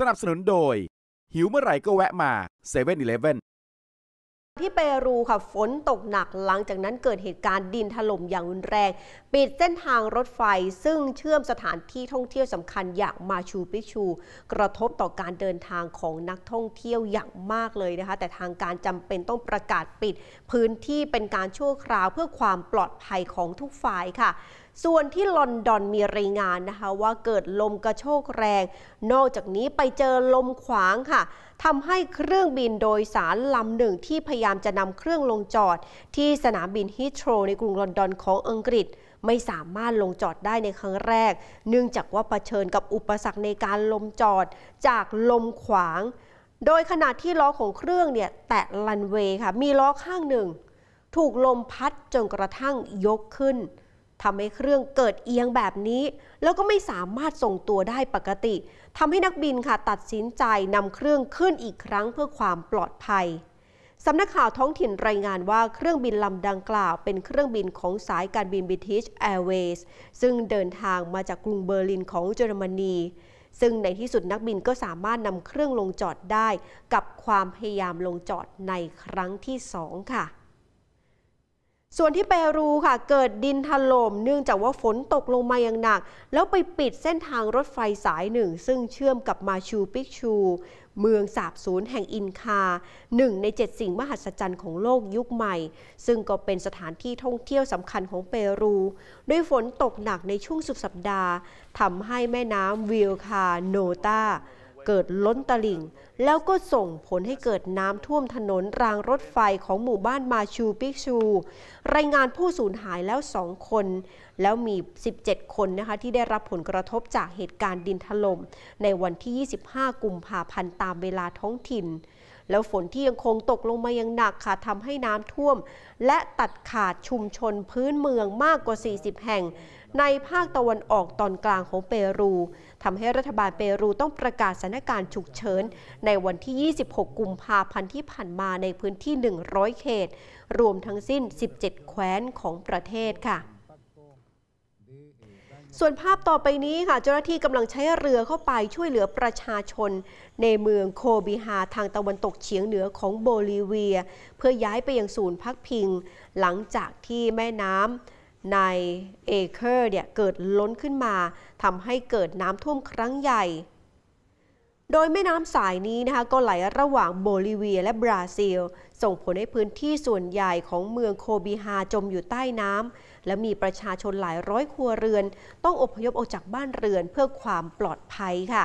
สนับสนุนโดย หิวเมื่อไหร่ก็แวะมา7 e เ e ่ e อีเเลฟว่นที่เปรูค่ะ ฝนตกหนักหลังจากนั้นเกิดเหตุการณ์ดินถล่มอย่างรุนแรง ปิดเส้นทางรถไฟซึ่งเชื่อมสถานที่ท่องเที่ยวสำคัญอย่างมาชูปิชู กระทบต่อการเดินทางของนักท่องเที่ยวอย่างมากเลยนะคะ แต่ทางการจำเป็นต้องประกาศปิดพื้นที่เป็นการชั่วคราวเพื่อความปลอดภัยของทุกฝ่ายค่ะ ส่วนที่ลอนดอนมีรายงานนะคะ ว่าเกิดลมกระโชกแรง นอกจากนี้ไปเจอลมขวางค่ะทำให้เครื่องบินโดยสารลำหนึ่งที่พยายามจะนำเครื่องลงจอด ที่สนามบินฮิตโตรในกรุงลอนดอนของอังกฤษ ไม่สามารถลงจอดได้ในครั้งแรก เนื่องจากว่าเผชิญกับอุปสรรคในการลงจอดจากลมขวาง โดยขณะที่ล้อของเครื่องเนี่ยแตะลันเวย์ค่ะมีล้อข้างหนึ่ง ถูกลมพัดจนกระทั่งยกขึ้นทำให้เครื่องเกิดเอียงแบบนี้ แล้วก็ไม่สามารถส่งตัวได้ปกติทำให้นักบินค่ะตัดสินใจนำเครื่องขึ้นอีกครั้งเพื่อความปลอดภัยสำนักข่าวท้องถิ่นรายงานว่าเครื่องบินลำดังกล่าวเป็นเครื่องบินของสายการบินบิทิชแอร์เวย์ซึ่งเดินทางมาจากกรุงเบอร์ลินของเยอรมนีซึ่งในที่สุดนักบินก็สามารถนำเครื่องลงจอดได้ กับความพยายามลงจอดในครั้งที่สองค่ะส่วนที่เปรูค่ะเกิดดินถล่มเนื่องจากว่าฝนตกลงมาอย่างหนัก แล้วไปปิดเส้นทางรถไฟสายหนึ่ง ซึ่งเชื่อมกับมาชูปิกชู เมืองสาบสูญแห่งอินคาหนึ่ง ในเจ็ดสิ่งมหัศจรรย์ของโลกยุคใหม่ ซึ่งก็เป็นสถานที่ท่องเที่ยวสำคัญของเปรู ด้วยฝนตกหนักในช่วงสุดสัปดาห์ทำให้แม่น้ำวิลคาโนตาเกิดล้นตลิ่ง แล้วก็ส่งผลให้เกิดน้ำท่วมถนนรางรถไฟของหมู่บ้านมาชูปิกชู รายงานผู้สูญหายแล้วสองคน แล้วมี 17 คนนะคะที่ได้รับผลกระทบจากเหตุการณ์ดินถลม่มในวันที่ 25 กุมภาพันธ์ตามเวลาท้องถิ่น แล้วฝนที่ยังคงตกลงมาอย่างหนักค่ะทำให้น้ำท่วมและตัดขาดชุมชนพื้นเมืองมากกว่า 40 แห่งในภาคตะวันออกตอนกลางของเปรูทำให้รัฐบาลเปรูต้องประกาศสถานการณ์ฉุกเฉิน ในวันที่ 26 กุมภาพันธ์ที่ผ่านมาในพื้นที่ 100 เขต รวมทั้งสิ้น 17แคว้นของประเทศค่ะ ส่วนภาพต่อไปนี้ค่ะเจ้าหน้าที่กำลังใช้เรือเข้าไปช่วยเหลือประชาชนในเมืองโคบิฮาทางตะวันตกเฉียงเหนือของโบลิเวีย เพื่อย้ายไปยังศูนย์พักพิงหลังจากที่แม่น้ำในเอเคอร์เนี่ยเกิดล้นขึ้นมาทำให้เกิดน้ำท่วมครั้งใหญ่ โดยแม่น้ำสายนี้นะคะก็ไหลระหว่างโบลิเวียและบราซิล ส่งผลให้พื้นที่ส่วนใหญ่ของเมืองโคบิฮาจมอยู่ใต้น้ำและมีประชาชนหลายร้อยครัวเรือน ต้องอพยพออกจากบ้านเรือนเพื่อความปลอดภัยค่ะ